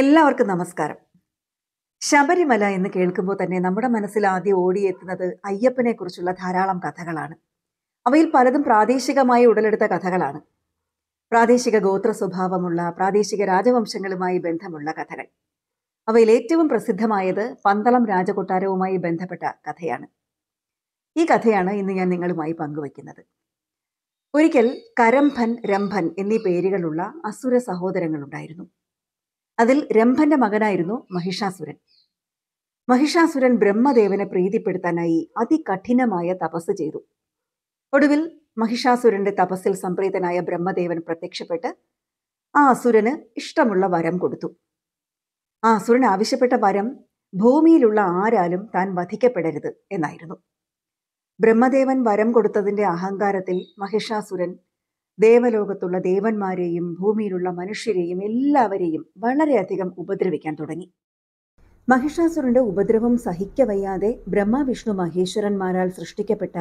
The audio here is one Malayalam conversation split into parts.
എല്ലാവർക്കും നമസ്കാരം ശബരിമല എന്ന് കേൾക്കുമ്പോൾ തന്നെ നമ്മുടെ മനസ്സിൽ ആദ്യം ഓടിയെത്തുന്നത് അയ്യപ്പനെക്കുറിച്ചുള്ള ധാരാളം കഥകളാണ് അവയിൽ പലതും പ്രാദേശികമായി ഉടലെടുത്ത കഥകളാണ് പ്രാദേശിക ഗോത്ര സ്വഭാവമുള്ള പ്രാദേശിക രാജവംശങ്ങളുമായി ബന്ധമുള്ള കഥകൾ അവയിൽ ഏറ്റവും പ്രസിദ്ധമായത് പന്തളം രാജകൊട്ടാരവുമായി ബന്ധപ്പെട്ട കഥയാണ് ഈ കഥയാണ് ഇന്ന് ഞാൻ നിങ്ങളുമായി പങ്കുവയ്ക്കുന്നത് ഒരിക്കൽ കരംഭൻ രംഭൻ എന്നീ പേരുകളുള്ള അസുര സഹോദരങ്ങളുണ്ടായിരുന്നു അതിൽ രംഭന്റെ മകനായിരുന്നു മഹിഷാസുരൻ മഹിഷാസുരൻ ബ്രഹ്മദേവനെ പ്രീതിപ്പെടുത്താനായി അതികഠിനമായ തപസ് ചെയ്തു ഒടുവിൽ മഹിഷാസുരന്റെ തപസ്സിൽ സംപ്രീതനായ ബ്രഹ്മദേവൻ പ്രത്യക്ഷപ്പെട്ട് ആ അസുരന് ഇഷ്ടമുള്ള വരം കൊടുത്തു ആ അസുരൻ ആവശ്യപ്പെട്ട വരം ഭൂമിയിലുള്ള ആരാലും താൻ വധിക്കപ്പെടരുത് എന്നായിരുന്നു ബ്രഹ്മദേവൻ വരം കൊടുത്തതിന്റെ അഹങ്കാരത്തിൽ മഹിഷാസുരൻ ദേവലോകത്തുള്ള ദേവന്മാരെയും ഭൂമിയിലുള്ള മനുഷ്യരെയും എല്ലാവരെയും വളരെയധികം ഉപദ്രവിക്കാൻ തുടങ്ങി മഹിഷാസുരന്റെ ഉപദ്രവം സഹിക്കവയ്യാതെ ബ്രഹ്മവിഷ്ണു മഹേശ്വരന്മാരാൽ സൃഷ്ടിക്കപ്പെട്ട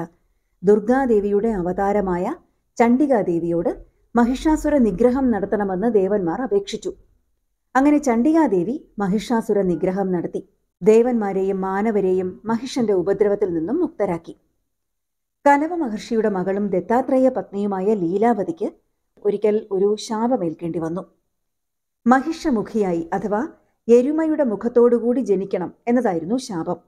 ദുർഗാദേവിയുടെ അവതാരമായ ചണ്ഡികാദേവിയോട് മഹിഷാസുര നിഗ്രഹം നടത്തണമെന്ന് ദേവന്മാർ അപേക്ഷിച്ചു അങ്ങനെ ചണ്ഡികാദേവി മഹിഷാസുര നിഗ്രഹം നടത്തി ദേവന്മാരെയും മാനവരെയും മഹിഷന്റെ ഉപദ്രവത്തിൽ നിന്നും മുക്തരാക്കി കനവ മഹർഷിയുടെ മകളും ദത്താത്രേയ പത്നിയുമായ ലീലാവതിക്ക് ഒരിക്കൽ ഒരു ശാപമേൽക്കേണ്ടി വന്നു മഹിഷമുഖിയായി അഥവാ എരുമയുടെ മുഖത്തോടുകൂടി ജനിക്കണം എന്നതായിരുന്നു ശാപം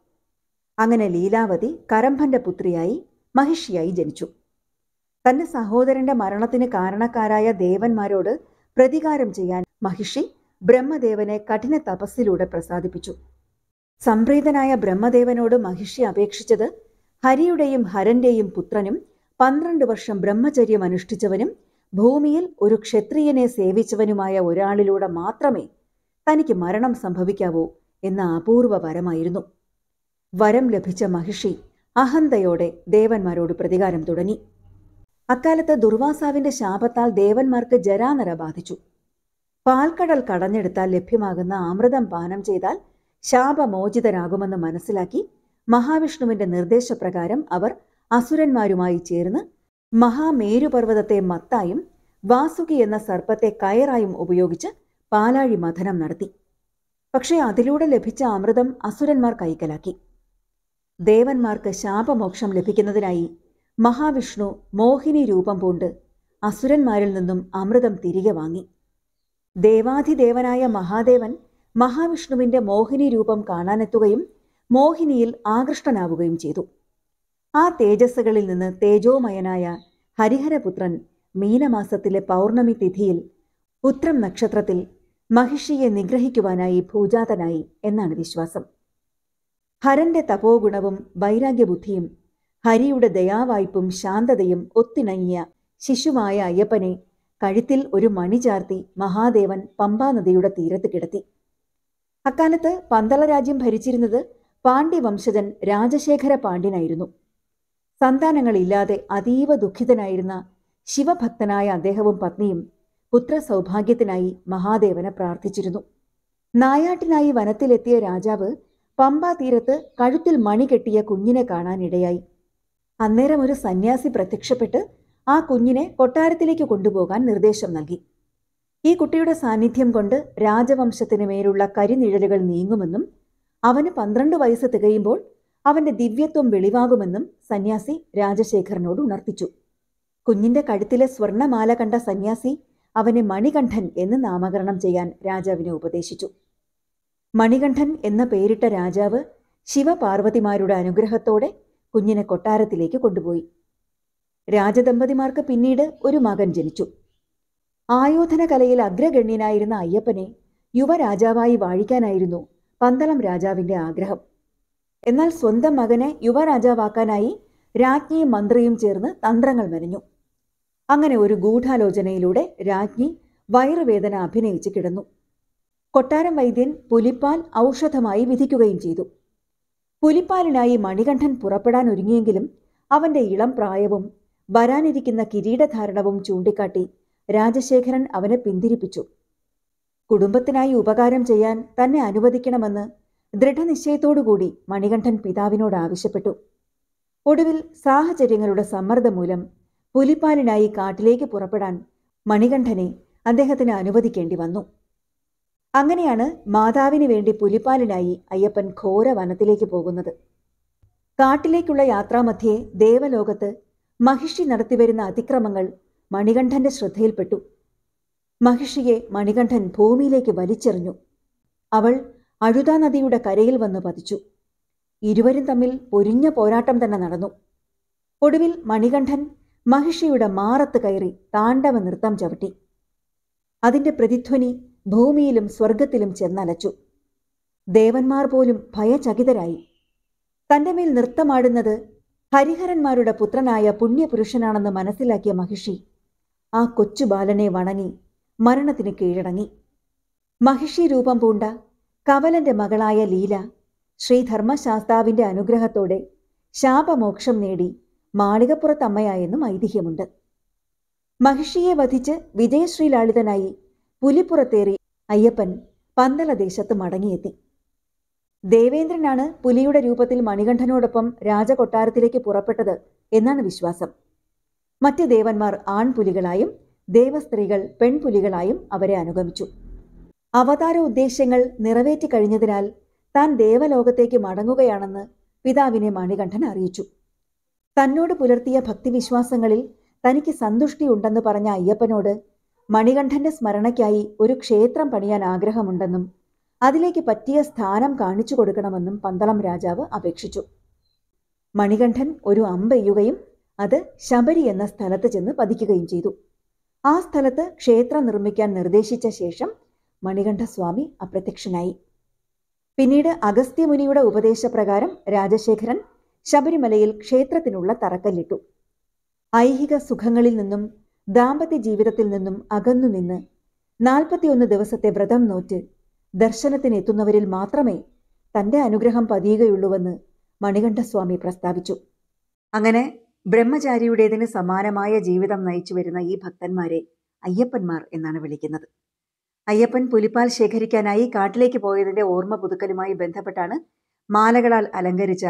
അങ്ങനെ ലീലാവതി കരംഭന്റെ പുത്രിയായി മഹിഷിയായി ജനിച്ചു തന്റെ സഹോദരന്റെ മരണത്തിന് കാരണക്കാരായ ദേവന്മാരോട് പ്രതികാരം ചെയ്യാൻ മഹിഷി ബ്രഹ്മദേവനെ കഠിന തപസ്സിലൂടെ പ്രസാദിപ്പിച്ചു സംപ്രീതനായ ബ്രഹ്മദേവനോട് മഹിഷി അപേക്ഷിച്ചത് ഹരിയുടെയും ഹരന്റെയും പുത്രനും പന്ത്രണ്ട് വർഷം ബ്രഹ്മചര്യം അനുഷ്ഠിച്ചവനും ഭൂമിയിൽ ഒരു ക്ഷത്രിയനെ സേവിച്ചവനുമായ ഒരാളിലൂടെ മാത്രമേ തനിക്ക് മരണം സംഭവിക്കാവൂ എന്ന അപൂർവ വരമായിരുന്നു വരം ലഭിച്ച മഹിഷി അഹന്തയോടെ ദേവന്മാരോട് പ്രതികാരം തുടങ്ങി അക്കാലത്ത് ദുർവാസാവിന്റെ ശാപത്താൽ ദേവന്മാർക്ക് ജരാനര ബാധിച്ചു പാൽക്കടൽ കടഞ്ഞെടുത്താൽ ലഭ്യമാകുന്ന അമൃതം പാനം ചെയ്താൽ ശാപമോചിതരാകുമെന്ന് മനസ്സിലാക്കി മഹാവിഷ്ണുവിന്റെ നിർദ്ദേശപ്രകാരം അവർ അസുരന്മാരുമായി ചേർന്ന് മഹാമേരുപർവ്വതത്തെ മത്തായും വാസുകി എന്ന സർപ്പത്തെ കയറായും ഉപയോഗിച്ച് പാലാഴി മഥനം നടത്തി പക്ഷേ അതിലൂടെ ലഭിച്ച അമൃതം അസുരന്മാർ കൈക്കലാക്കി ദേവന്മാർക്ക് ശാപമോക്ഷം ലഭിക്കുന്നതിനായി മഹാവിഷ്ണു മോഹിനി രൂപം പൂണ്ട് അസുരന്മാരിൽ നിന്നും അമൃതം തിരികെ വാങ്ങി ദേവാധിദേവനായ മഹാദേവൻ മഹാവിഷ്ണുവിന്റെ മോഹിനി രൂപം കാണാനെത്തുകയും മോഹിനിയിൽ ആകൃഷ്ടനാവുകയും ചെയ്തു ആ തേജസ്സുകളിൽ നിന്ന് തേജോമയനായ ഹരിഹരപുത്രൻ മീനമാസത്തിലെ പൗർണമി തിഥിയിൽ ഉത്രം നക്ഷത്രത്തിൽ മഹിഷിയെ നിഗ്രഹിക്കുവാനായി ഭൂജാതനായി എന്നാണ് വിശ്വാസം ഹരന്റെ തപോഗുണവും വൈരാഗ്യബുദ്ധിയും ഹരിയുടെ ദയാവായ്പും ശാന്തതയും ഒത്തിണങ്ങിയ ശിശുവായ അയ്യപ്പനെ കഴുത്തിൽ ഒരു മണി ചാർത്തി മഹാദേവൻ പമ്പാനദിയുടെ തീരത്ത് കിടത്തി അക്കാലത്ത് പന്തള രാജ്യം ഭരിച്ചിരുന്നത് പാണ്ഡ്യവംശജൻ രാജശേഖര പാണ്ഡ്യനായിരുന്നു സന്താനങ്ങളില്ലാതെ അതീവ ദുഃഖിതനായിരുന്ന ശിവഭക്തനായ അദ്ദേഹവും പത്നിയും പുത്രസൗഭാഗ്യത്തിനായി മഹാദേവനെ പ്രാർത്ഥിച്ചിരുന്നു നായാട്ടിനായി വനത്തിലെത്തിയ രാജാവ് പമ്പാ തീരത്ത് കഴുത്തിൽ മണി കെട്ടിയ കുഞ്ഞിനെ കാണാനിടയായി അന്നേരം ഒരു സന്യാസി പ്രത്യക്ഷപ്പെട്ട് ആ കുഞ്ഞിനെ കൊട്ടാരത്തിലേക്ക് കൊണ്ടുപോകാൻ നിർദ്ദേശം നൽകി ഈ കുട്ടിയുടെ സാന്നിധ്യം കൊണ്ട് രാജവംശത്തിന് മേലുള്ള കരിനിഴലുകൾ നീങ്ങുമെന്നും അവന് പന്ത്രണ്ട് വയസ്സ് തികയുമ്പോൾ അവന്റെ ദിവ്യത്വം വെളിവാകുമെന്നും സന്യാസി രാജശേഖരനോട് ഉണർത്തിച്ചു കുഞ്ഞിന്റെ കഴുത്തിലെ സ്വർണമാല കണ്ട സന്യാസി അവനെ മണികണ്ഠൻ എന്ന് നാമകരണം ചെയ്യാൻ രാജാവിനെ ഉപദേശിച്ചു മണികണ്ഠൻ എന്ന പേരിട്ട രാജാവ് ശിവപാർവതിമാരുടെ അനുഗ്രഹത്തോടെ കുഞ്ഞിനെ കൊട്ടാരത്തിലേക്ക് കൊണ്ടുപോയി രാജദമ്പതിമാർക്ക് പിന്നീട് ഒരു മകൻ ജനിച്ചു ആയോധന കലയിൽ അഗ്രഗണ്യനായിരുന്ന അയ്യപ്പനെ യുവരാജാവായി വാഴിക്കാനായിരുന്നു പന്തളം രാജാവിന്റെ ആഗ്രഹം എന്നാൽ സ്വന്തം മകനെ യുവരാജാവാക്കാനായി രാജ്ഞിയും മന്ത്രിയും ചേർന്ന് തന്ത്രങ്ങൾ മെനഞ്ഞു അങ്ങനെ ഒരു ഗൂഢാലോചനയിലൂടെ രാജ്ഞി വയറുവേദന അഭിനയിച്ച് കിടന്നു കൊട്ടാരം വൈദ്യൻ പുലിപ്പാൽ ഔഷധമായി വിധിക്കുകയും ചെയ്തു പുലിപ്പാലിനായി മണികണ്ഠൻ പുറപ്പെടാൻ ഒരുങ്ങിയെങ്കിലും അവന്റെ ഇളം പ്രായവും വരാനിരിക്കുന്ന കിരീടധാരണവും ചൂണ്ടിക്കാട്ടി രാജശേഖരൻ അവനെ പിന്തിരിപ്പിച്ചു കുടുംബത്തിനായി ഉപകാരം ചെയ്യാൻ തന്നെ അനുവദിക്കണമെന്ന് ദൃഢനിശ്ചയത്തോടുകൂടി മണികണ്ഠൻ പിതാവിനോട് ആവശ്യപ്പെട്ടു ഒടുവിൽ സാഹചര്യങ്ങളുടെ സമ്മർദ്ദം മൂലം പുലിപ്പാലിനായി കാട്ടിലേക്ക് പുറപ്പെടാൻ മണികണ്ഠനെ അദ്ദേഹത്തിന് അനുവദിക്കേണ്ടി വന്നു അങ്ങനെയാണ് മാതാവിന് വേണ്ടി പുലിപ്പാലിനായി അയ്യപ്പൻ ഘോര വനത്തിലേക്ക് പോകുന്നത് കാട്ടിലേക്കുള്ള യാത്രാമധ്യേ ദേവലോകത്ത് മഹിഷി നടത്തിവരുന്ന അതിക്രമങ്ങൾ മണികണ്ഠന്റെ ശ്രദ്ധയിൽപ്പെട്ടു മഹിഷിയെ മണികണ്ഠൻ ഭൂമിയിലേക്ക് വലിച്ചെറിഞ്ഞു അവൾ അഴുതാ നദിയുടെ കരയിൽ വന്ന് പതിച്ചു ഇരുവരും തമ്മിൽ പൊരിഞ്ഞ പോരാട്ടം തന്നെ നടന്നു ഒടുവിൽ മണികണ്ഠൻ മഹിഷിയുടെ മാറത്ത് കയറി താണ്ഡവ നൃത്തം ചവിട്ടി അതിൻ്റെ പ്രതിധ്വനി ഭൂമിയിലും സ്വർഗത്തിലും ചെന്നലച്ചു ദേവന്മാർ പോലും ഭയചകിതരായി തൻ്റെ മേൽ നൃത്തമാടുന്നത് ഹരിഹരന്മാരുടെ പുത്രനായ പുണ്യപുരുഷനാണെന്ന് മനസ്സിലാക്കിയ മഹിഷി ആ കൊച്ചു ബാലനെ വണങ്ങി മരണത്തിന് കീഴടങ്ങി മഹിഷി രൂപം പൂണ്ട കവലന്റെ മകളായ ലീല ശ്രീ ധർമ്മശാസ്താവിന്റെ അനുഗ്രഹത്തോടെ ശാപമോക്ഷം നേടി മാളികപ്പുറത്തമ്മയായെന്നും ഐതിഹ്യമുണ്ട് മഹിഷിയെ വധിച്ച് വിജയശ്രീ ലാളിതനായി പുലിപ്പുറത്തേറി അയ്യപ്പൻ പന്തളദേശത്ത് മടങ്ങിയെത്തി ദേവേന്ദ്രനാണ് പുലിയുടെ രൂപത്തിൽ മണികണ്ഠനോടൊപ്പം രാജകൊട്ടാരത്തിലേക്ക് പുറപ്പെട്ടത് എന്നാണ് വിശ്വാസം മറ്റ് ദേവന്മാർ ആൺപുലികളായും ദേവസ്ത്രീകൾ പെൺപുലികളായും അവരെ അനുഗമിച്ചു അവതാര ഉദ്ദേശ്യങ്ങൾ നിറവേറ്റി കഴിഞ്ഞതിനാൽ താൻ ദേവലോകത്തേക്ക് മടങ്ങുകയാണെന്ന് പിതാവിനെ മണികണ്ഠൻ അറിയിച്ചു തന്നോട് പുലർത്തിയ ഭക്തിവിശ്വാസങ്ങളിൽ തനിക്ക് സന്തുഷ്ടിയുണ്ടെന്ന് പറഞ്ഞ അയ്യപ്പനോട് മണികണ്ഠന്റെ സ്മരണയ്ക്കായി ഒരു ക്ഷേത്രം പണിയാൻ ആഗ്രഹമുണ്ടെന്നും അതിലേക്ക് പറ്റിയ സ്ഥാനം കാണിച്ചു കൊടുക്കണമെന്നും പന്തളം രാജാവ് അപേക്ഷിച്ചു മണികണ്ഠൻ ഒരു അമ്പെയ്യുകയും അത് ശബരി എന്ന സ്ഥലത്ത് ചെന്ന് പതിക്കുകയും ചെയ്തു ആ സ്ഥലത്ത് ക്ഷേത്രം നിർമ്മിക്കാൻ നിർദ്ദേശിച്ച ശേഷം മണികണ്ഠസ്വാമി അപ്രത്യക്ഷനായി പിന്നീട് അഗസ്ത്യമുനിയുടെ ഉപദേശപ്രകാരം രാജശേഖരൻ ശബരിമലയിൽ ക്ഷേത്രത്തിനുള്ള തറക്കല്ലിട്ടു ഐഹിക സുഖങ്ങളിൽ നിന്നും ദാമ്പത്യ ജീവിതത്തിൽ നിന്നും അകന്നു നിന്ന് നാൽപ്പത്തിയൊന്ന് ദിവസത്തെ വ്രതം നോറ്റ് ദർശനത്തിനെത്തുന്നവരിൽ മാത്രമേ തന്റെ അനുഗ്രഹം പതിയുകയുള്ളൂവെന്ന് മണികണ്ഠസ്വാമി പ്രസ്താവിച്ചു അങ്ങനെ ബ്രഹ്മചാരിയുടേതിന് സമാനമായ ജീവിതം നയിച്ചു വരുന്ന ഈ ഭക്തന്മാരെ അയ്യപ്പന്മാർ എന്നാണ് വിളിക്കുന്നത് അയ്യപ്പൻ പുലിപ്പാൽ ശേഖരിക്കാനായി കാട്ടിലേക്ക് പോയതിന്റെ ഓർമ്മ പുതുക്കലുമായി ബന്ധപ്പെട്ടാണ് മാലകളാൽ അലങ്കരിച്ച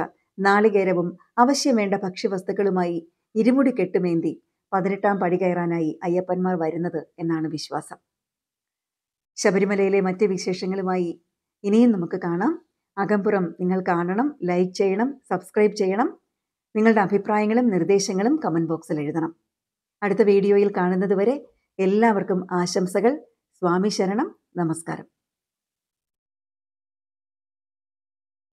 നാളികേരവും അവശ്യം വേണ്ട ഭക്ഷ്യവസ്തുക്കളുമായി ഇരുമുടി കെട്ടുമേന്തി പതിനെട്ടാം പടി കയറാനായി അയ്യപ്പന്മാർ വരുന്നത് എന്നാണ് വിശ്വാസം ശബരിമലയിലെ മറ്റ് വിശേഷങ്ങളുമായി ഇനിയും നമുക്ക് കാണാം അകമ്പുറം നിങ്ങൾ കാണണം ലൈക്ക് ചെയ്യണം സബ്സ്ക്രൈബ് ചെയ്യണം നിങ്ങളുടെ അഭിപ്രായങ്ങളും നിർദ്ദേശങ്ങളും കമൻറ്റ് ബോക്സിൽ എഴുതണം അടുത്ത വീഡിയോയിൽ കാണുന്നതുവരെ എല്ലാവർക്കും ആശംസകൾ സ്വാമി ശരണം നമസ്കാരം